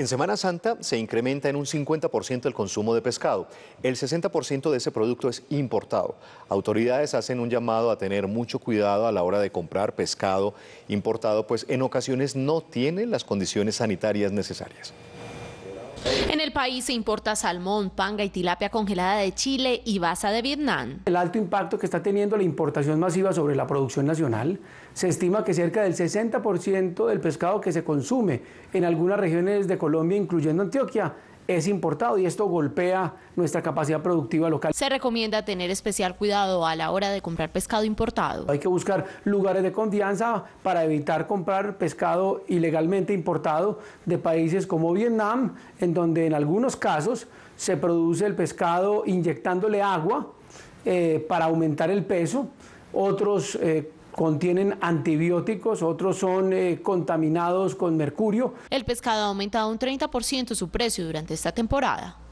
En Semana Santa se incrementa en un 50% el consumo de pescado. El 60% de ese producto es importado. Autoridades hacen un llamado a tener mucho cuidado a la hora de comprar pescado importado, pues en ocasiones no tiene las condiciones sanitarias necesarias. En el país se importa salmón, panga y tilapia congelada de Chile y basa de Vietnam. El alto impacto que está teniendo la importación masiva sobre la producción nacional, se estima que cerca del 60% del pescado que se consume en algunas regiones de Colombia, incluyendo Antioquia, es importado y esto golpea nuestra capacidad productiva local. Se recomienda tener especial cuidado a la hora de comprar pescado importado. Hay que buscar lugares de confianza para evitar comprar pescado ilegalmente importado de países como Vietnam, en donde en algunos casos se produce el pescado inyectándole agua eh, para aumentar el peso. Otros eh, contienen antibióticos, otros son eh, contaminados con mercurio. El pescado ha aumentado un 30% su precio durante esta temporada.